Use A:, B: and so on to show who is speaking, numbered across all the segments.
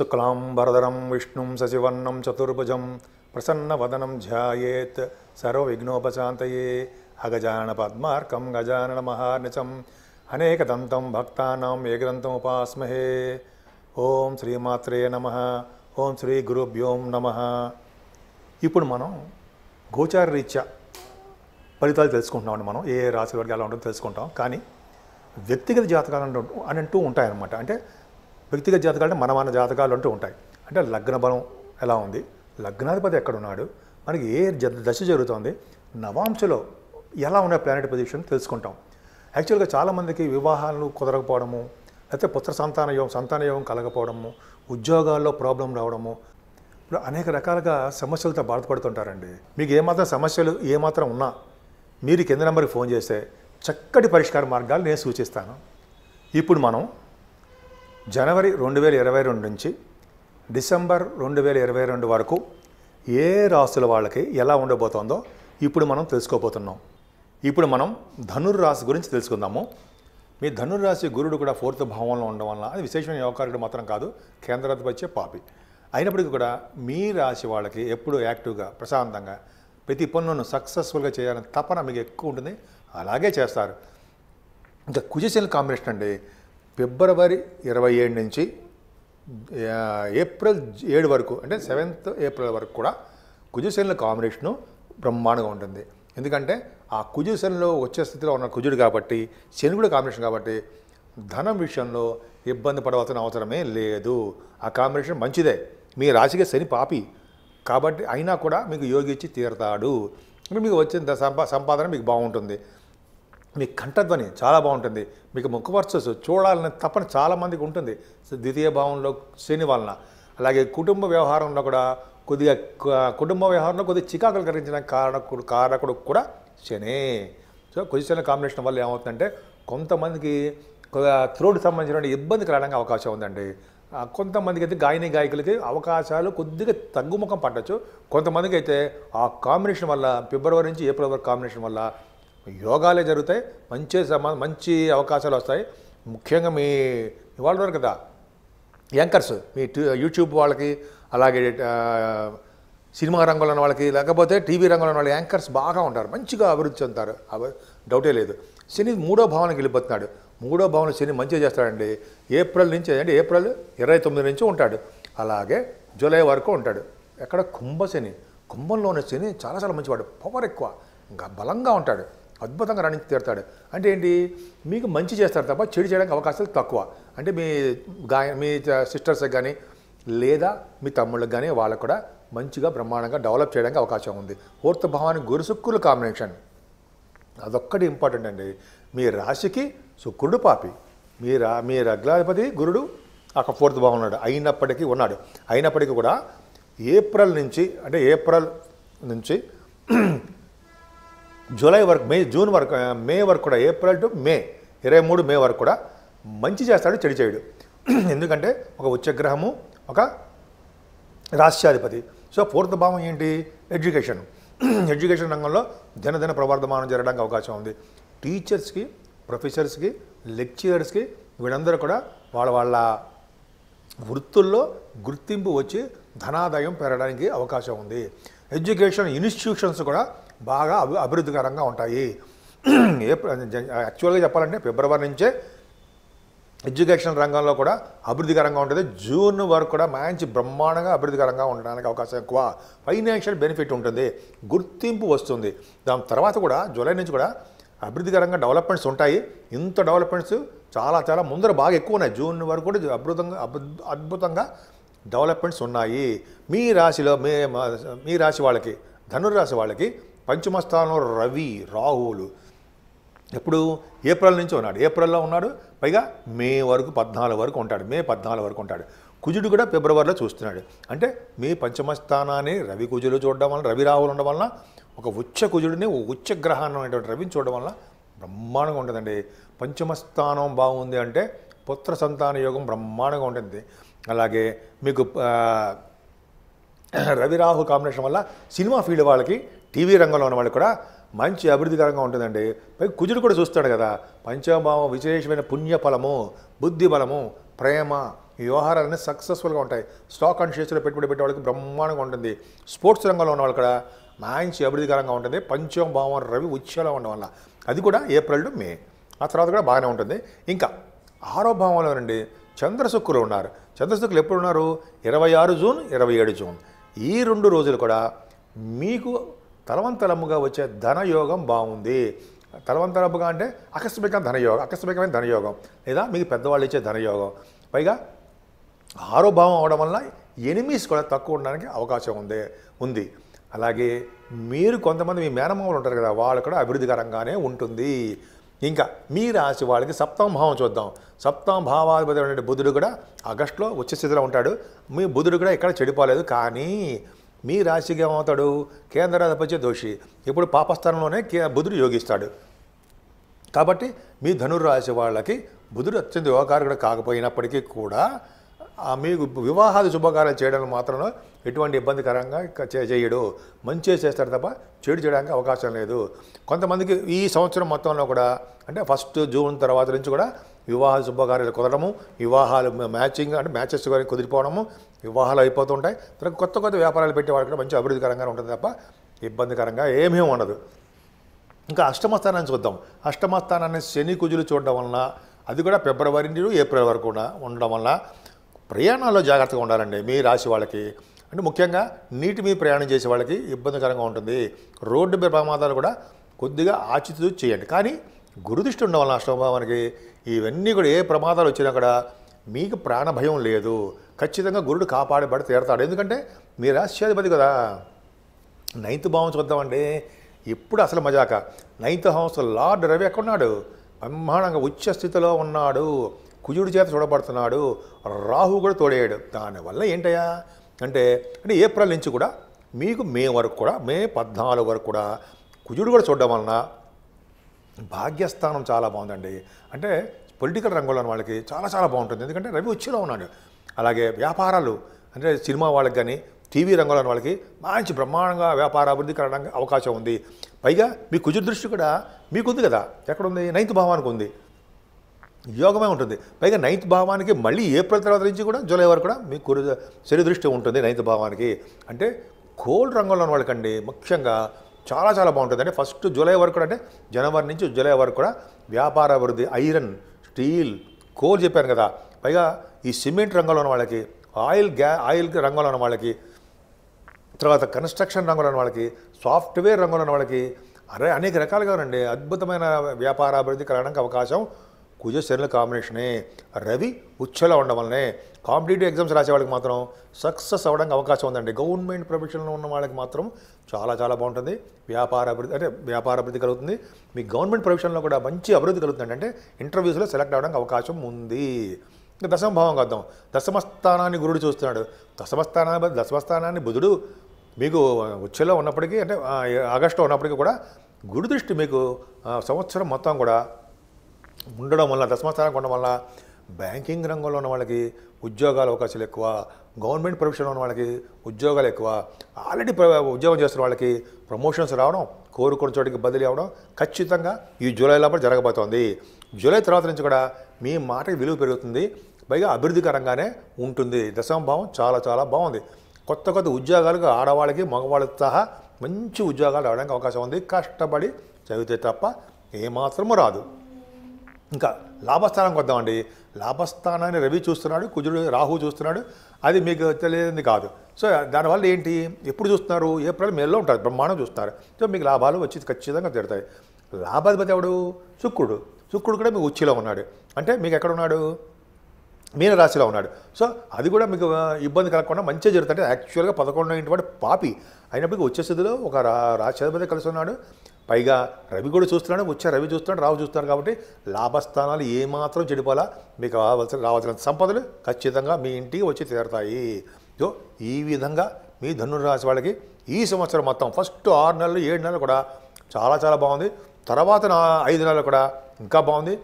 A: శుక్లాంబరదరం విష్ణుం సచివర్ణం చతుర్భుజం ప్రసన్నవదనం ధ్యాయేత్ సర్వవిఘ్నోపశాంతయే అగజాన పద్మార్కం గజానన మహార్నిచం అనేకదంతం భక్తానాం ఉపాస్మహే ఓం శ్రీమాత్రే నమ ఓం శ్రీ గురుభ్యోం నమ ఇప్పుడు మనం గోచార రీత్యా ఫలితాలు అండి మనం ఏ రాశి వర్గాలు ఎలా ఉంటుందో తెలుసుకుంటాం కానీ వ్యక్తిగత జాతకాలు అని అంటూ ఉంటాయన్నమాట అంటే వ్యక్తిగత జాతకాలు అంటే మనమాన జాతకాలు అంటూ ఉంటాయి అంటే లగ్న బలం ఎలా ఉంది లగ్నాధిపతి ఎక్కడున్నాడు మనకి ఏ దశ జరుగుతుంది నవాంశలో ఎలా ఉన్న ప్లానెట్ పొజిషన్ తెలుసుకుంటాం యాక్చువల్గా చాలామందికి వివాహాలు కుదరకపోవడము లేకపోతే పుత్ర సంతాన యోగం సంతాన యోగం కలగకపోవడము ఉద్యోగాల్లో ప్రాబ్లం రావడము ఇప్పుడు అనేక రకాలుగా సమస్యలతో బాధపడుతుంటారండి మీకు ఏమాత్రం సమస్యలు ఏమాత్రం ఉన్నా మీరు కింద నెంబర్కి ఫోన్ చేస్తే చక్కటి పరిష్కార మార్గాలు నేను సూచిస్తాను ఇప్పుడు మనం జనవరి రెండు వేల ఇరవై రెండు నుంచి డిసెంబర్ రెండు వేల ఇరవై రెండు వరకు ఏ రాసుల వాళ్ళకి ఎలా ఉండబోతోందో ఇప్పుడు మనం తెలుసుకోబోతున్నాం ఇప్పుడు మనం ధనుర్రాశి గురించి తెలుసుకుందాము మీ ధనుర్రాశి గురుడు కూడా ఫోర్త్ భావంలో ఉండడం వలన అది విశేషమైన యోగకారుడు మాత్రం కాదు వచ్చే పాపి అయినప్పటికీ కూడా మీ రాశి వాళ్ళకి ఎప్పుడు యాక్టివ్గా ప్రశాంతంగా ప్రతి పనులను సక్సెస్ఫుల్గా చేయాలని తపన మీకు ఎక్కువ ఉంటుంది అలాగే చేస్తారు ఇంకా కుజశీల కాంబినేషన్ అండి ఫిబ్రవరి ఇరవై ఏడు నుంచి ఏప్రిల్ ఏడు వరకు అంటే సెవెంత్ ఏప్రిల్ వరకు కూడా కుజశనుల కాంబినేషను బ్రహ్మాండంగా ఉంటుంది ఎందుకంటే ఆ కుజశనిలో వచ్చే స్థితిలో ఉన్న కుజుడు కాబట్టి శని కూడా కాంబినేషన్ కాబట్టి ధనం విషయంలో ఇబ్బంది పడవలసిన అవసరమే లేదు ఆ కాంబినేషన్ మంచిదే మీ రాశిగా శని పాపి కాబట్టి అయినా కూడా మీకు యోగించి తీరుతాడు మీకు వచ్చిన సంపా సంపాదన మీకు బాగుంటుంది మీ కంఠధ్వని చాలా బాగుంటుంది మీకు ముఖ వర్చస్సు చూడాలనే తప్పని చాలామందికి ఉంటుంది ద్వితీయ భావంలో శని వలన అలాగే కుటుంబ వ్యవహారంలో కూడా కొద్దిగా కుటుంబ వ్యవహారంలో కొద్దిగా చికాకులు కలిగించిన కారణకుడు కారకుడు కూడా శని సో కొద్దిసేన కాంబినేషన్ వల్ల ఏమవుతుందంటే కొంతమందికి త్రోడ్ సంబంధించిన ఇబ్బంది కలగడానికి అవకాశం ఉందండి కొంతమందికి అయితే గాయని గాయకులకి అవకాశాలు కొద్దిగా తగ్గుముఖం పట్టచ్చు కొంతమందికి అయితే ఆ కాంబినేషన్ వల్ల ఫిబ్రవరి నుంచి ఏప్రిల్ వరకు కాంబినేషన్ వల్ల యోగాలే జరుగుతాయి మంచి సమా మంచి అవకాశాలు వస్తాయి ముఖ్యంగా మీ వాళ్ళు ఉన్నారు కదా యాంకర్స్ మీ యూట్యూబ్ వాళ్ళకి అలాగే సినిమా రంగంలో ఉన్న వాళ్ళకి లేకపోతే టీవీ రంగంలో ఉన్న వాళ్ళు యాంకర్స్ బాగా ఉంటారు మంచిగా అభివృద్ధి చెందుతారు డౌటే లేదు శని మూడో భావనకి వెళ్ళిపోతున్నాడు మూడో భావన శని మంచిగా చేస్తాడండి ఏప్రిల్ నుంచి అంటే ఏప్రిల్ ఇరవై తొమ్మిది నుంచి ఉంటాడు అలాగే జూలై వరకు ఉంటాడు ఎక్కడ కుంభ శని కుంభంలో ఉన్న శని చాలా చాలా మంచివాడు పవర్ ఎక్కువ ఇంకా బలంగా ఉంటాడు అద్భుతంగా రాణించి తీరుతాడు అంటే ఏంటి మీకు మంచి చేస్తారు తప్ప చెడు చేయడానికి అవకాశాలు తక్కువ అంటే మీ గాయ మీ సిస్టర్స్కి కానీ లేదా మీ తమ్ముళ్ళకి కానీ వాళ్ళకు కూడా మంచిగా బ్రహ్మాండంగా డెవలప్ చేయడానికి అవకాశం ఉంది ఓర్త భావాన్ని గురు శుక్రుల కాంబినేషన్ అదొక్కటి ఇంపార్టెంట్ అండి మీ రాశికి శుక్రుడు పాపి మీ రా మీ రగ్లాధిపతి గురుడు ఒక ఫోర్త్ ఉన్నాడు అయినప్పటికీ ఉన్నాడు అయినప్పటికీ కూడా ఏప్రిల్ నుంచి అంటే ఏప్రిల్ నుంచి జూలై వరకు మే జూన్ వరకు మే వరకు కూడా ఏప్రిల్ టు మే ఇరవై మూడు మే వరకు కూడా మంచి చేస్తాడు చెడు చేయడు ఎందుకంటే ఒక ఉచ్చగ్రహము ఒక రాష్ట్రాధిపతి సో పూర్త భావం ఏంటి ఎడ్యుకేషన్ ఎడ్యుకేషన్ రంగంలో దినదిన ప్రవర్ధమానం జరగడానికి అవకాశం ఉంది టీచర్స్కి ప్రొఫెసర్స్కి లెక్చరర్స్కి వీళ్ళందరూ కూడా వాళ్ళ వాళ్ళ వృత్తుల్లో గుర్తింపు వచ్చి ధనాదాయం పెరగడానికి అవకాశం ఉంది ఎడ్యుకేషన్ ఇన్స్టిట్యూషన్స్ కూడా బాగా అభి అభివృద్ధికరంగా ఉంటాయి ఏప్రిల్ యాక్చువల్గా చెప్పాలంటే ఫిబ్రవరి నుంచే ఎడ్యుకేషన్ రంగంలో కూడా అభివృద్ధికరంగా ఉంటుంది జూన్ వరకు కూడా మంచి బ్రహ్మాండంగా అభివృద్ధికరంగా ఉండడానికి అవకాశం ఎక్కువ ఫైనాన్షియల్ బెనిఫిట్ ఉంటుంది గుర్తింపు వస్తుంది దాని తర్వాత కూడా జూలై నుంచి కూడా అభివృద్ధికరంగా డెవలప్మెంట్స్ ఉంటాయి ఇంత డెవలప్మెంట్స్ చాలా చాలా ముందర బాగా ఎక్కువ ఉన్నాయి జూన్ వరకు కూడా అద్భుతంగా అద్భుతంగా డెవలప్మెంట్స్ ఉన్నాయి మీ రాశిలో మీ మీ రాశి వాళ్ళకి ధనుర్రాశి వాళ్ళకి పంచమస్థానంలో రవి రాహువులు ఎప్పుడు ఏప్రిల్ నుంచి ఉన్నాడు ఏప్రిల్లో ఉన్నాడు పైగా మే వరకు పద్నాలుగు వరకు ఉంటాడు మే పద్నాలుగు వరకు ఉంటాడు కుజుడు కూడా ఫిబ్రవరిలో చూస్తున్నాడు అంటే మే పంచమస్థానాన్ని రవి కుజులు చూడడం వలన రవి రాహులు ఉండడం వలన ఒక ఉచ్చ కుజుడిని ఉచ్చ గ్రహాన్ని రవిని చూడడం వలన బ్రహ్మాండంగా ఉంటుందండి పంచమస్థానం బాగుంది అంటే పుత్ర సంతాన యోగం బ్రహ్మాండంగా ఉంటుంది అలాగే మీకు రవి రాహు కాంబినేషన్ వల్ల సినిమా ఫీల్డ్ వాళ్ళకి టీవీ రంగంలో ఉన్న వాళ్ళు కూడా మంచి అభివృద్ధికరంగా ఉంటుందండి పై కుజుడు కూడా చూస్తాడు కదా పంచభావం విశేషమైన పుణ్యఫలము బుద్ధి బలము ప్రేమ ఈ వ్యవహారాలన్నీ సక్సెస్ఫుల్గా ఉంటాయి స్టాక్ అండ్ షేర్స్లో పెట్టుబడి పెట్టే వాళ్ళకి బ్రహ్మాండంగా ఉంటుంది స్పోర్ట్స్ రంగంలో ఉన్న వాళ్ళు కూడా మంచి అభివృద్ధికరంగా ఉంటుంది పంచభావం రవి ఉచ్చలో ఉండడం వల్ల అది కూడా ఏప్రిల్ టు మే ఆ తర్వాత కూడా బాగానే ఉంటుంది ఇంకా ఆరో భావంలో నుండి చంద్రశుక్కులు ఉన్నారు చంద్రశుక్కులు ఎప్పుడు ఉన్నారు ఇరవై ఆరు జూన్ ఇరవై ఏడు జూన్ ఈ రెండు రోజులు కూడా మీకు తలవంతలముగా వచ్చే ధనయోగం బాగుంది తలవంతలముగా అంటే ఆకస్మికమైన ధనయోగం ఆకస్మికమైన ధనయోగం లేదా మీకు పెద్దవాళ్ళు ఇచ్చే ధనయోగం పైగా ఆరోభావం అవడం వల్ల ఎనిమీస్ కూడా తక్కువ ఉండడానికి అవకాశం ఉంది ఉంది అలాగే మీరు కొంతమంది మీ మేనమామలు ఉంటారు కదా వాళ్ళు కూడా అభివృద్ధికరంగానే ఉంటుంది ఇంకా మీ రాశి వాళ్ళకి సప్తమ భావం చూద్దాం సప్తమ భావాధిపతి బుధుడు కూడా ఆగస్టులో ఉచ్చ స్థితిలో ఉంటాడు మీ బుధుడు కూడా ఇక్కడ చెడిపోలేదు కానీ మీ రాశికి ఏమవుతాడు అధిపతి దోషి ఇప్పుడు పాపస్థానంలోనే బుధుడు యోగిస్తాడు కాబట్టి మీ ధనుర్రాశి వాళ్ళకి బుధుడు అత్యంత యోగకారకుడు కాకపోయినప్పటికీ కూడా మీకు వివాహాది శుభకార్యాలు చేయడం మాత్రం ఎటువంటి ఇబ్బందికరంగా చేయడు మంచి చేస్తారు తప్ప చెడు చేయడానికి అవకాశం లేదు కొంతమందికి ఈ సంవత్సరం మొత్తంలో కూడా అంటే ఫస్ట్ జూన్ తర్వాత నుంచి కూడా వివాహ శుభకార్యాలు కుదరము వివాహాలు మ్యాచింగ్ అంటే మ్యాచెస్ కానీ కుదిరిపోవడము వివాహాలు అయిపోతుంటాయి తర్వాత కొత్త కొత్త వ్యాపారాలు పెట్టే వాళ్ళకి మంచి అభివృద్ధికరంగా ఉంటుంది తప్ప ఇబ్బందికరంగా ఏమీ ఉండదు ఇంకా అష్టమస్థానాన్ని చూద్దాం అష్టమస్థానాన్ని శని కుజులు చూడడం వలన అది కూడా ఫిబ్రవరి నుండి ఏప్రిల్ వరకు ఉండడం వల్ల ప్రయాణాల్లో జాగ్రత్తగా ఉండాలండి మీ రాశి వాళ్ళకి అంటే ముఖ్యంగా నీటి మీద ప్రయాణం చేసే వాళ్ళకి ఇబ్బందికరంగా ఉంటుంది రోడ్డు ప్రమాదాలు కూడా కొద్దిగా ఆచితూ చేయండి కానీ గురుదృష్టి ఉండడం వల్ల అష్టభావానికి ఇవన్నీ కూడా ఏ ప్రమాదాలు వచ్చినా కూడా మీకు ప్రాణ భయం లేదు ఖచ్చితంగా గురుడు కాపాడబడి తీరతాడు ఎందుకంటే మీ రాశ్యాధిపతి కదా నైన్త్ భావం చూద్దామండి ఇప్పుడు అసలు మజాక నైన్త్ హౌస్ లార్డ్ రవి ఎక్కడున్నాడు బ్రహ్మాండంగా ఉచ్చ స్థితిలో ఉన్నాడు కుజుడి చేత చూడబడుతున్నాడు రాహు కూడా తోడేయడు దానివల్ల ఏంటయ్యా అంటే అంటే ఏప్రిల్ నుంచి కూడా మీకు మే వరకు కూడా మే పద్నాలుగు వరకు కూడా కుజుడు కూడా చూడడం వలన భాగ్యస్థానం చాలా బాగుందండి అంటే పొలిటికల్ రంగంలో వాళ్ళకి చాలా చాలా బాగుంటుంది ఎందుకంటే రవి ఉచ్చులో ఉన్నాడు అలాగే వ్యాపారాలు అంటే సినిమా వాళ్ళకి కానీ టీవీ రంగంలో వాళ్ళకి మంచి బ్రహ్మాండంగా వ్యాపార అభివృద్ధి కలడానికి అవకాశం ఉంది పైగా మీ కుజుడు దృష్టి కూడా మీకుంది కదా ఎక్కడుంది నైన్త్ భావానికి ఉంది యోగమే ఉంటుంది పైగా నైన్త్ భావానికి మళ్ళీ ఏప్రిల్ తర్వాత నుంచి కూడా జూలై వరకు కూడా మీకు కురు శని దృష్టి ఉంటుంది నైన్త్ భావానికి అంటే కోల్డ్ రంగంలో ఉన్న వాళ్ళకండి ముఖ్యంగా చాలా చాలా బాగుంటుంది అంటే ఫస్ట్ జూలై వరకు అంటే జనవరి నుంచి జూలై వరకు కూడా వ్యాపార అభివృద్ధి ఐరన్ స్టీల్ కోల్ చెప్పాను కదా పైగా ఈ సిమెంట్ రంగంలో ఉన్న వాళ్ళకి ఆయిల్ గ్యా ఆయిల్ రంగంలో ఉన్న వాళ్ళకి తర్వాత కన్స్ట్రక్షన్ రంగంలో ఉన్న వాళ్ళకి సాఫ్ట్వేర్ రంగంలో ఉన్న వాళ్ళకి అరే అనేక రకాలుగా ఉండండి అద్భుతమైన వ్యాపార అభివృద్ధి కలగడానికి అవకాశం కుజశనుల కాంబినేషనే రవి ఉచ్చలా ఉండడం వల్లనే కాంపిటేటివ్ ఎగ్జామ్స్ రాసే వాళ్ళకి మాత్రం సక్సెస్ అవ్వడానికి అవకాశం ఉందండి గవర్నమెంట్ ప్రొఫెషన్లో ఉన్న వాళ్ళకి మాత్రం చాలా చాలా బాగుంటుంది వ్యాపార అభివృద్ధి అంటే వ్యాపార అభివృద్ధి కలుగుతుంది మీ గవర్నమెంట్ ప్రొఫెషన్లో కూడా మంచి అభివృద్ధి కలుగుతుంది అంటే ఇంటర్వ్యూస్లో సెలెక్ట్ అవ్వడానికి అవకాశం ఉంది ఇంకా దశమభావం కద్దాం దశమస్థానాన్ని గురుడు చూస్తున్నాడు దశమస్థానా దశమస్థానాన్ని బుధుడు మీకు ఉచ్చలో ఉన్నప్పటికీ అంటే ఆగస్టులో ఉన్నప్పటికీ కూడా గురుదృష్టి మీకు సంవత్సరం మొత్తం కూడా ఉండడం వల్ల దశమస్థానం ఉండడం వల్ల బ్యాంకింగ్ రంగంలో ఉన్న వాళ్ళకి ఉద్యోగాల అవకాశాలు ఎక్కువ గవర్నమెంట్ ప్రొఫెషన్లో ఉన్న వాళ్ళకి ఉద్యోగాలు ఎక్కువ ఆల్రెడీ ఉద్యోగం చేస్తున్న వాళ్ళకి ప్రమోషన్స్ రావడం కోరుకున్న చోటికి బదిలీ అవ్వడం ఖచ్చితంగా ఈ జూలై లోపల జరగబోతోంది జూలై తర్వాత నుంచి కూడా మీ మాటకి విలువ పెరుగుతుంది పైగా అభివృద్ధికరంగానే ఉంటుంది దశమభావం చాలా చాలా బాగుంది కొత్త కొత్త ఉద్యోగాలకు ఆడవాళ్ళకి మగవాళ్ళకి సహా మంచి ఉద్యోగాలు రావడానికి అవకాశం ఉంది కష్టపడి చదివితే తప్ప ఏమాత్రము రాదు ఇంకా లాభస్థానం కొద్దామండి లాభస్థానాన్ని రవి చూస్తున్నాడు కుజుడు రాహు చూస్తున్నాడు అది మీకు తెలియదు కాదు సో దానివల్ల ఏంటి ఎప్పుడు చూస్తున్నారు ఏప్రిల్ మేలో ఉంటారు బ్రహ్మాండం చూస్తున్నారు సో మీకు లాభాలు వచ్చి ఖచ్చితంగా తిడతాయి లాభాధిపతి ఎవడు శుక్రుడు శుక్రుడు కూడా మీకు ఉచ్చిలో ఉన్నాడు అంటే మీకు ఎక్కడ ఉన్నాడు మీనరాశిలో ఉన్నాడు సో అది కూడా మీకు ఇబ్బంది కలగకుండా మంచిగా జరుగుతుంది యాక్చువల్గా పదకొండు వాడు పాపి అయినప్పటికీ వచ్చే స్థితిలో ఒక రాశాధిపతి కలిసి ఉన్నాడు పైగా రవి కూడా చూస్తున్నాడు వచ్చే రవి చూస్తున్నాడు రావు చూస్తున్నాడు కాబట్టి లాభస్థానాలు ఏమాత్రం చెడిపోలా మీకు రావాల్సిన రావాల్సిన సంపదలు ఖచ్చితంగా మీ ఇంటికి వచ్చి తీరుతాయి సో ఈ విధంగా మీ ధనురాశి వాళ్ళకి ఈ సంవత్సరం మొత్తం ఫస్ట్ ఆరు నెలలు ఏడు నెలలు కూడా చాలా చాలా బాగుంది తర్వాత నా ఐదు నెలలు కూడా ఇంకా బాగుంది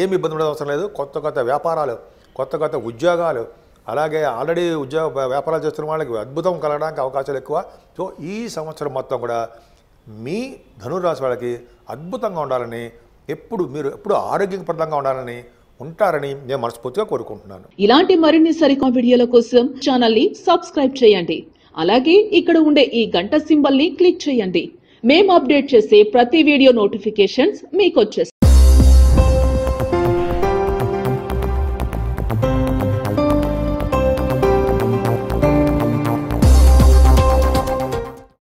A: ఏమి ఇబ్బంది ఉండదు అవసరం లేదు కొత్త కొత్త వ్యాపారాలు కొత్త కొత్త ఉద్యోగాలు అలాగే ఆల్రెడీ ఉద్యోగ వ్యాపారాలు చేస్తున్న వాళ్ళకి అద్భుతం కలగడానికి అవకాశాలు ఎక్కువ సో ఈ సంవత్సరం మొత్తం కూడా మీ ధనురాశి వాళ్ళకి అద్భుతంగా ఉండాలని ఎప్పుడు మీరు ఎప్పుడు ఆరోగ్యప్రదంగా ఉండాలని ఉంటారని నేను మనస్ఫూర్తిగా కోరుకుంటున్నాను ఇలాంటి మరిన్ని సరికొత్త వీడియోల కోసం ఛానల్ ని సబ్స్క్రైబ్ చేయండి అలాగే ఇక్కడ ఉండే ఈ గంట సింబల్ ని క్లిక్ చేయండి మేము అప్డేట్ చేసే ప్రతి వీడియో నోటిఫికేషన్స్ మీకు